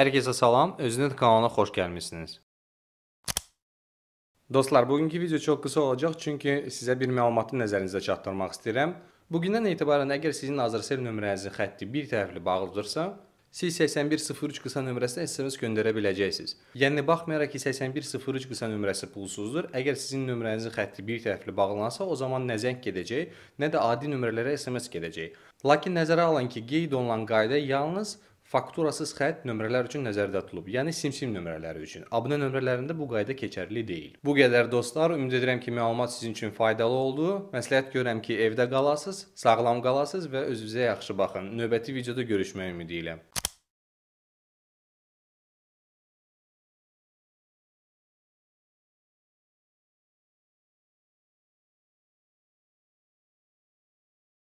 Hər kəsə salam, Öznet kanalına xoş gəlmisiniz. Dostlar, bugünkü video çox qısa olacaq, çünki sizə bir məlumatı nəzərinizə çatdırmaq istəyirəm. Bugündən etibarən əgər sizin Azrsel nömrənizin xətti bir tərəfli bağlıdırsa, siz 8103 qısa nömrəsinə SMS göndərə biləcəksiniz. Yəni baxmayaraq ki, 8103 qısa nömrəsi pulsuzdur. Əgər sizin nömrənizin xətti bir tərəfli bağlansa, o zaman nə zəng gedəcək, nə də adi nömrələrə SMS gedəcək. Lakin nəzərə alın ki, qeyd olunan qayda yalnız fakturasız xətt nömrələr üçün nəzərdə tutulub. Yəni simsim nömrələri üçün. Abunə nömrələrində bu qayda keçərli deyil. Bu qədər dostlar, ümid edirəm ki, məlumat sizin üçün faydalı oldu. Məsləhət görürəm ki, evdə qalasınız, sağlam qalasınız və özünüzə yaxşı baxın. Növbəti videoda görüşmək ümidi ilə.